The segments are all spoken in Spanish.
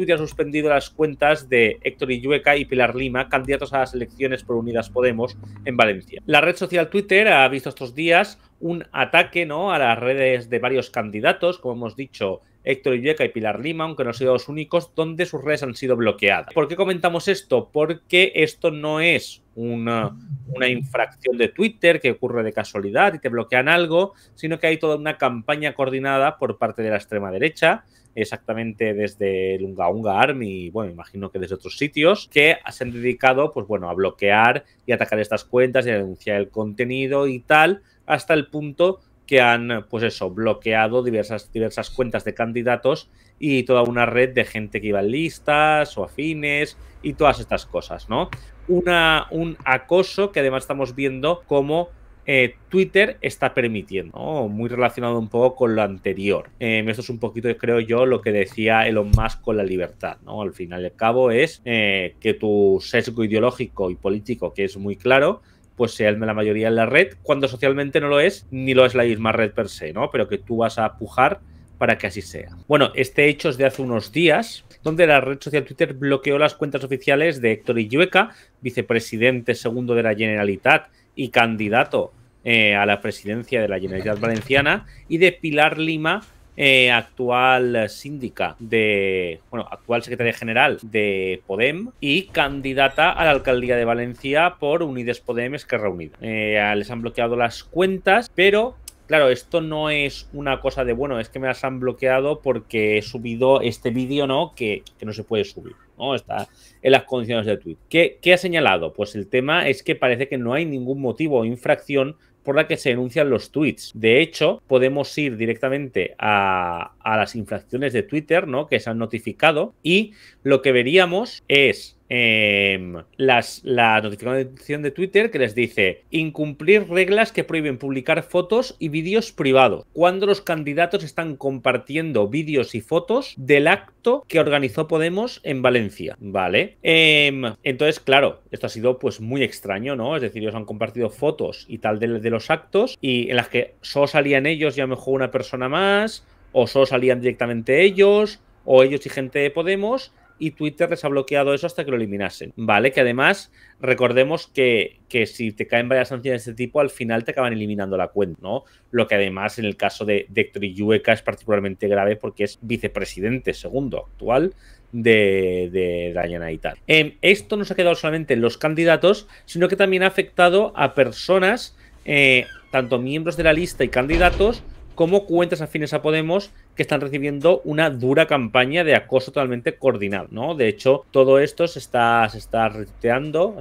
Twitter ha suspendido las cuentas de Héctor Illueca y Pilar Lima, candidatos a las elecciones por Unidas Podemos en Valencia. La red social Twitter ha visto estos días un ataque ¿no? a las redes de varios candidatos, como hemos dicho, Héctor Illueca y Pilar Lima, aunque no han sido los únicos, donde sus redes han sido bloqueadas. ¿Por qué comentamos esto? Porque esto no es una, uh, una, infracción de Twitter que ocurre de casualidad y te bloquean algo, sino que hay toda una campaña coordinada por parte de la extrema derecha exactamente desde el Unga Army, y bueno, imagino que desde otros sitios, que se han dedicado, pues bueno, a bloquear y atacar estas cuentas y a denunciar el contenido y tal, hasta el punto que han, pues eso, bloqueado diversas, diversas cuentas de candidatos y toda una red de gente que iba en listas o afines y todas estas cosas, ¿no? Una, un acoso que además estamos viendo como eh, Twitter está permitiendo, muy relacionado un poco con lo anterior. Em, esto es un poquito, creo yo, lo que decía Elon Musk con la libertad. ¿no? Al final y al cabo es eh, que tu sesgo ideológico y político, que es muy claro, pues sea el la mayoría en la red, cuando socialmente no lo es, ni lo es la misma red per se, pero que tú vas a pujar para que así sea. Bueno, este hecho es de hace unos días, donde la red social Twitter bloqueó las cuentas oficiales de Héctor Illueca, vicepresidente segundo de la Generalitat, y candidato eh, a la presidencia de la Generalitat Valenciana, y de Pilar Lima, eh, actual síndica de, bueno, actual secretaria general de Podem y candidata a la alcaldía de Valencia por Unides Podem Esquerra Unida. Eh, les han bloqueado las cuentas, pero claro, esto no es una cosa de, bueno, es que me las han bloqueado porque he subido este vídeo, ¿no? que no se puede subir. ¿no? Está en las condiciones de tweet. ¿Qué ha señalado? Pues el tema es que parece que no hay ningún motivo o infracción por la que se denuncian los tweets. De hecho, podemos ir directamente a, las infracciones de Twitter, ¿no? Que se han notificado y lo que veríamos es em, la notificación de Twitter que les dice incumplir reglas que prohíben publicar fotos y vídeos privados cuando los candidatos están compartiendo vídeos y fotos del acto que organizó Podemos en Valencia, ¿vale? Em, entonces, claro, esto ha sido pues muy extraño, ¿no? Es decir, ellos han compartido fotos y tal de del los actos y en las que solo salían ellos y a lo mejor una persona más, o solo salían directamente ellos, o ellos y gente de Podemos, y Twitter les ha bloqueado eso hasta que lo eliminasen. Vale, que además recordemos que, si te caen varias sanciones de este tipo, al final te acaban eliminando la cuenta, ¿no? Lo que además en el caso de, dector yueca es particularmente grave porque es vicepresidente segundo actual de, de la tal. Em, esto no se ha quedado solamente en los candidatos, sino que también ha afectado a personas eh, tanto miembros de la lista y candidatos como cuentas afines a Podemos que están recibiendo una dura campaña de acoso totalmente coordinado, ¿no? De hecho, todo esto se está, se está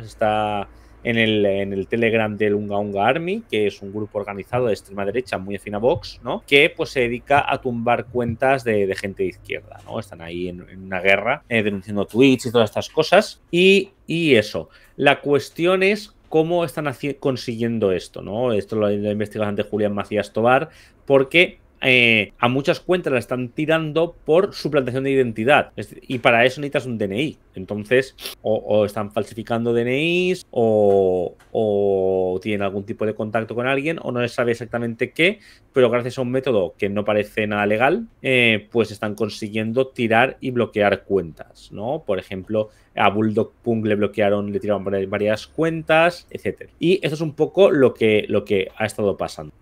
está en el, Telegram del Unga Unga Army, que es un grupo organizado de extrema derecha muy afín a Vox, ¿no? Que pues se dedica a tumbar cuentas de, gente de izquierda, ¿no? Están ahí en, una guerra eh, denunciando tweets y todas estas cosas. Y, y eso. La cuestión es cómo están consiguiendo esto, ¿no? Esto lo ha investigado de Julián Macías Tobar, porque eh, a muchas cuentas la están tirando por suplantación de identidad. y para eso necesitas un DNI. Entonces, o, están falsificando DNIs, o, tienen algún tipo de contacto con alguien, o no les sabe exactamente qué, pero gracias a un método que no parece nada legal, eh, pues están consiguiendo tirar y bloquear cuentas, ¿no? Por ejemplo, a Bulldog Punk le bloquearon, le tiraron varias cuentas, etcétera Y esto es un poco lo que, lo que ha estado pasando.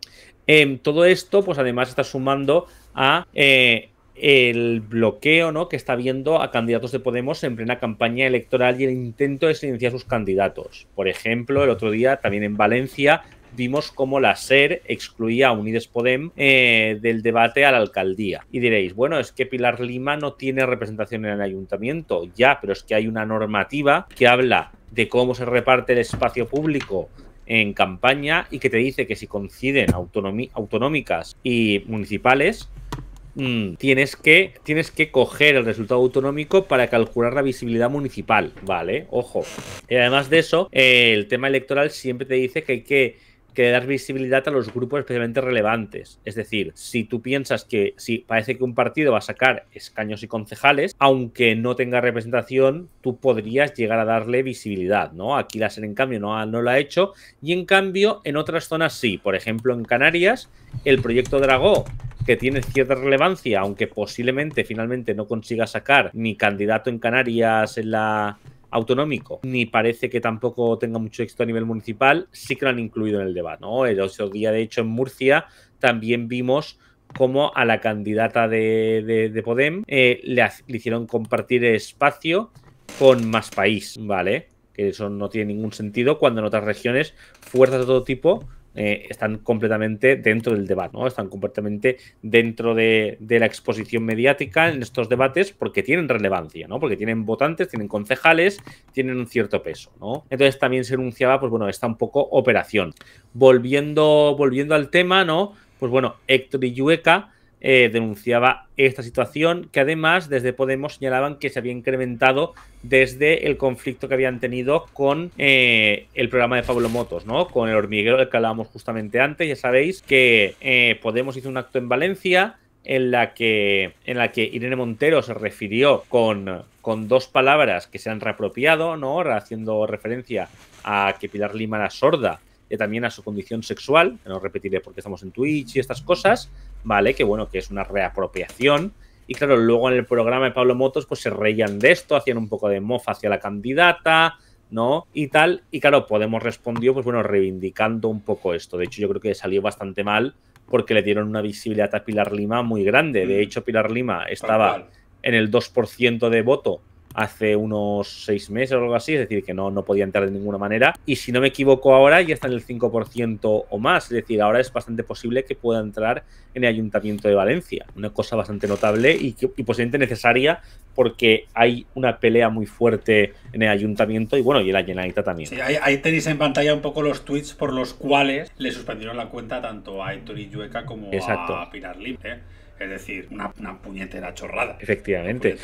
Em, todo esto, pues además está sumando a eh, el bloqueo ¿no? que está viendo a candidatos de Podemos en plena campaña electoral y el intento de silenciar sus candidatos. Por ejemplo, el otro día también en Valencia vimos cómo la SER excluía a Unides Podem eh, del debate a la alcaldía. Y diréis, bueno, es que Pilar Lima no tiene representación en el ayuntamiento, ya, pero es que hay una normativa que habla de cómo se reparte el espacio público en campaña y que te dice que si coinciden autonómicas y municipales, mm, tienes, que, tienes que coger el resultado autonómico para calcular la visibilidad municipal, ¿vale? Ojo. Y además de eso, el tema electoral siempre te dice que hay que que dar visibilidad a los grupos especialmente relevantes. Es decir, si tú piensas que si parece que un partido va a sacar escaños y concejales, aunque no tenga representación, tú podrías llegar a darle visibilidad, ¿no? Aquí la SER, en cambio, no, no lo ha hecho y, en cambio, en otras zonas sí. Por ejemplo, en Canarias, el proyecto Dragó, que tiene cierta relevancia, aunque posiblemente finalmente no consiga sacar ni candidato en Canarias en la autonómico, ni parece que tampoco tenga mucho éxito a nivel municipal, sí que lo han incluido en el debate. El otro día, de hecho, en Murcia también vimos cómo a la candidata de, Podem eh, le, le, hicieron compartir espacio con más país, ¿vale? Que eso no tiene ningún sentido cuando en otras regiones fuerzas de todo tipo eh, están completamente dentro del debate, ¿no? Están completamente dentro de, la exposición mediática en estos debates porque tienen relevancia, ¿no? Porque tienen votantes, tienen concejales, tienen un cierto peso, ¿no? Entonces también se enunciaba, pues bueno, esta un poco operación. Volviendo, volviendo al tema, ¿no? Pues bueno, Héctor yueca. Eh, denunciaba esta situación, que además desde Podemos señalaban que se había incrementado desde el conflicto que habían tenido con eh, el programa de Pablo Motos, ¿no? Con el hormiguero del que hablábamos justamente antes. Ya sabéis que eh, Podemos hizo un acto en Valencia en la que, en la que Irene Montero se refirió con, con dos palabras que se han reapropiado, ¿no? Haciendo referencia a que Pilar Lima era sorda y eh, también a su condición sexual, que no repetiré porque estamos en Twitch y estas cosas, ¿vale? Que bueno, que es una reapropiación. Y claro, luego en el programa de Pablo Motos, pues se reían de esto, hacían un poco de mofa hacia la candidata, ¿no? Y tal. Y claro, Podemos respondió, pues bueno, reivindicando un poco esto. De hecho, yo creo que salió bastante mal porque le dieron una visibilidad a Pilar Lima muy grande. De mm. hecho, Pilar Lima estaba en el 2% de voto hace unos seis meses o algo así, es decir, que no, no podía entrar de ninguna manera. Y si no me equivoco ahora, ya está en el 5% o más, es decir, ahora es bastante posible que pueda entrar en el Ayuntamiento de Valencia. Una cosa bastante notable y, y posiblemente necesaria porque hay una pelea muy fuerte en el Ayuntamiento y bueno, y en la Generalitat también. Sí, ahí, tenéis en pantalla un poco los tweets por los cuales le suspendieron la cuenta tanto a Héctor Llueca como a Pilar Lim. ¿eh? Es decir, una, una puñetera chorrada. Efectivamente.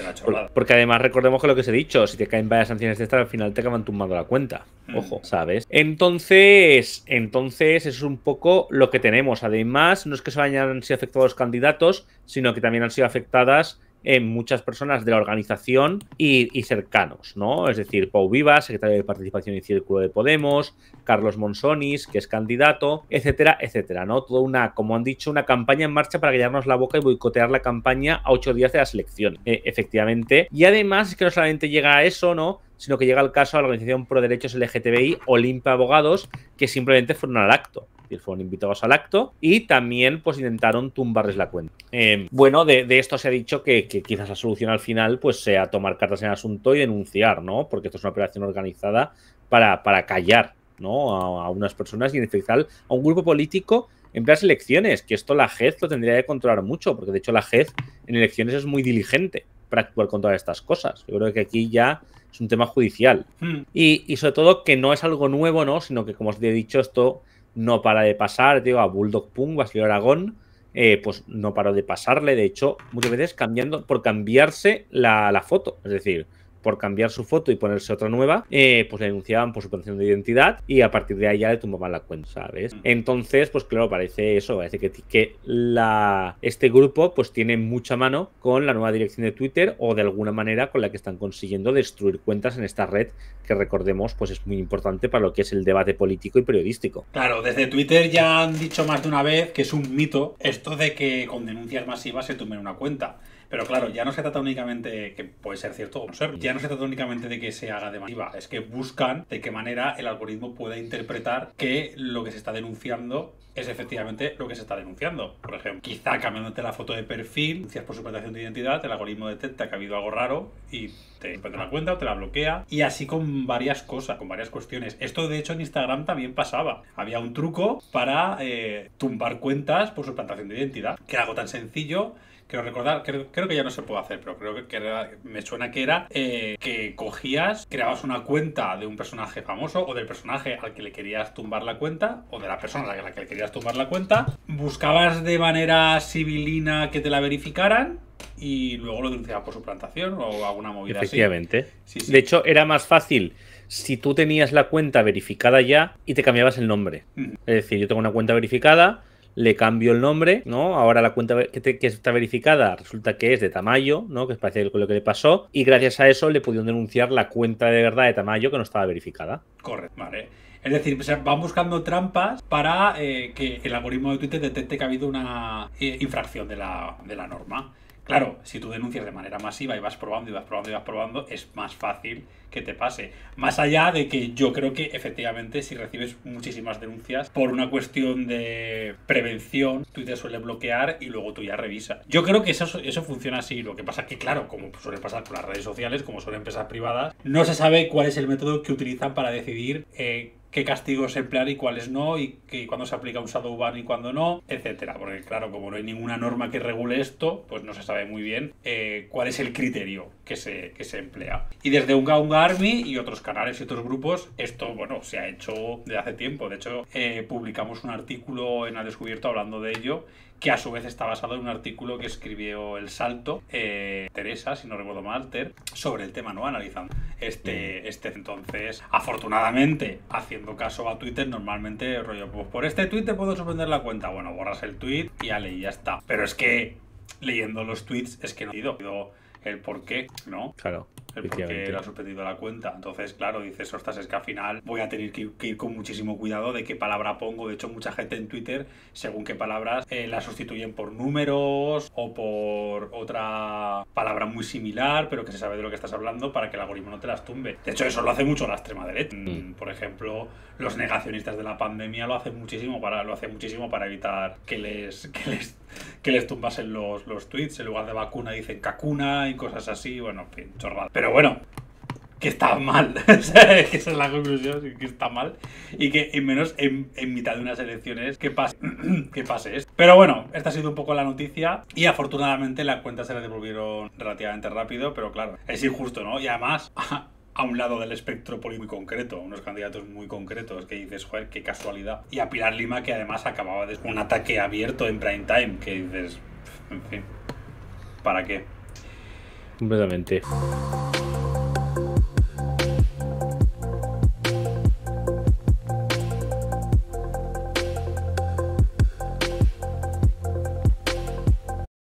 porque además recordemos que lo que os he dicho, si te caen varias sanciones de estas, al final te acaban tumbando la cuenta. Mm. Ojo, ¿sabes? Entonces, entonces es un poco lo que tenemos. Además, no es que se hayan sido afectados los candidatos, sino que también han sido afectadas en muchas personas de la organización y, cercanos, ¿no? Es decir, Pau Viva, secretario de Participación y Círculo de Podemos, Carlos Monsonis, que es candidato, etcétera, etcétera, ¿no? Toda una, como han dicho, una campaña en marcha para guiarnos la boca y boicotear la campaña a ocho días de las elecciones, eh, efectivamente. Y además es que no solamente llega a eso, ¿no? sino que llega al caso a la organización pro derechos LGTBI Olimpia Abogados, que simplemente fueron al acto fueron invitados al acto y también pues intentaron tumbarles la cuenta. Em, bueno, de, esto se ha dicho que, quizás la solución al final pues sea tomar cartas en el asunto y denunciar, ¿no? Porque esto es una operación organizada para, callar, ¿no? A, unas personas y en especial a un grupo político en las elecciones, que esto la JEZ lo tendría que controlar mucho, porque de hecho la JEZ en elecciones es muy diligente para actuar con todas estas cosas. Yo creo que aquí ya es un tema judicial. Hmm. Y, y, sobre todo que no es algo nuevo, ¿no? Sino que, como os he dicho, esto no para de pasar, digo, a Bulldog a Basilio Aragón, eh, pues no paró de pasarle, de hecho, muchas veces cambiando, por cambiarse la foto. Es decir, por cambiar su foto y ponerse otra nueva, eh, pues le denunciaban por su protección de identidad y a partir de ahí ya le tumbaban la cuenta, ¿sabes? Entonces, pues claro, parece eso, parece que, que la, este grupo pues tiene mucha mano con la nueva dirección de Twitter o de alguna manera con la que están consiguiendo destruir cuentas en esta red que recordemos pues es muy importante para lo que es el debate político y periodístico. Claro, desde Twitter ya han dicho más de una vez que es un mito esto de que con denuncias masivas se tumben una cuenta. Pero claro, ya no se trata únicamente, que puede ser cierto o no ya no se trata únicamente de que se haga de masiva, es que buscan de qué manera el algoritmo puede interpretar que lo que se está denunciando es efectivamente lo que se está denunciando. Por ejemplo, quizá cambiándote la foto de perfil, denuncias por suplantación de identidad, el algoritmo detecta que ha habido algo raro y te prende la cuenta o te la bloquea. Y así con varias cosas, con varias cuestiones. Esto de hecho en Instagram también pasaba. Había un truco para eh, tumbar cuentas por suplantación de identidad, que era algo tan sencillo quiero recordar, creo, que ya no se puede hacer, pero creo que, me suena que era eh, que cogías, creabas una cuenta de un personaje famoso o del personaje al que le querías tumbar la cuenta o de la persona a la que le querías tumbar la cuenta, buscabas de manera civilina que te la verificaran y luego lo denunciabas por suplantación o alguna movida Efectivamente. así. De hecho, era más fácil si tú tenías la cuenta verificada ya y te cambiabas el nombre. Es decir, yo tengo una cuenta verificada le cambio el nombre, ¿no? Ahora la cuenta que, está verificada resulta que es de Tamayo, ¿no? Que es parecido lo que le pasó. Y gracias a eso le pudieron denunciar la cuenta de verdad de Tamayo que no estaba verificada. Correcto, vale. Es decir, van buscando trampas para eh, que el algoritmo de Twitter detecte que ha habido una eh, infracción de la, de la norma. Claro, si tú denuncias de manera masiva y vas probando y vas probando y vas probando, es más fácil que te pase. Más allá de que yo creo que efectivamente si recibes muchísimas denuncias por una cuestión de prevención, Twitter suele bloquear y luego tú ya revisas. Yo creo que eso, eso funciona así. Lo que pasa es que, claro, como suele pasar con las redes sociales, como son empresas privadas, no se sabe cuál es el método que utilizan para decidir eh, qué castigos emplear y cuáles no, y, que, cuándo se aplica un shadow ban y cuándo no, etcétera. Porque claro, como no hay ninguna norma que regule esto, pues no se sabe muy bien eh, cuál es el criterio que se, se emplea. Y desde Unga Unga Army y otros canales y otros grupos, esto, bueno, se ha hecho desde hace tiempo. De hecho, eh, publicamos un artículo en Al Descubierto hablando de ello, que a su vez está basado en un artículo que escribió El Salto, eh, Teresa, si no recuerdo mal, sobre el tema, ¿no? analizan este, mm. este. Entonces, afortunadamente, haciendo caso a Twitter, normalmente, rollo, pues por este tweet te puedo sorprender la cuenta. Bueno, borras el tweet y ya leí, ya está. Pero es que leyendo los tweets es que no he ido el por qué, ¿no? Claro. El por qué le ha suspendido la cuenta. Entonces, claro, dices, ostras, es que al final voy a tener que, ir con muchísimo cuidado de qué palabra pongo. De hecho, mucha gente en Twitter, según qué palabras, eh, la sustituyen por números o por otra palabra muy similar, pero que se sabe de lo que estás hablando para que el algoritmo no te las tumbe. De hecho, eso lo hace mucho la extrema derecha. Mm. Por ejemplo, los negacionistas de la pandemia lo hacen muchísimo para, lo hacen muchísimo para evitar que les, que les, que les tumbasen los, los tweets. En lugar de vacuna dicen cacuna cosas así, bueno, chorrada. Pero bueno, que está mal. esa es la conclusión, que está mal. Y que en menos en, mitad de unas elecciones que pase, que pase esto. Pero bueno, esta ha sido un poco la noticia. Y afortunadamente la cuenta se la devolvieron relativamente rápido, pero claro, es injusto, ¿no? Y además... a un lado del espectro muy concreto, unos candidatos muy concretos que dices, joder, qué casualidad. Y a Pilar Lima, que además acababa de un ataque abierto en prime time, que dices, en fin, ¿para qué? completamente.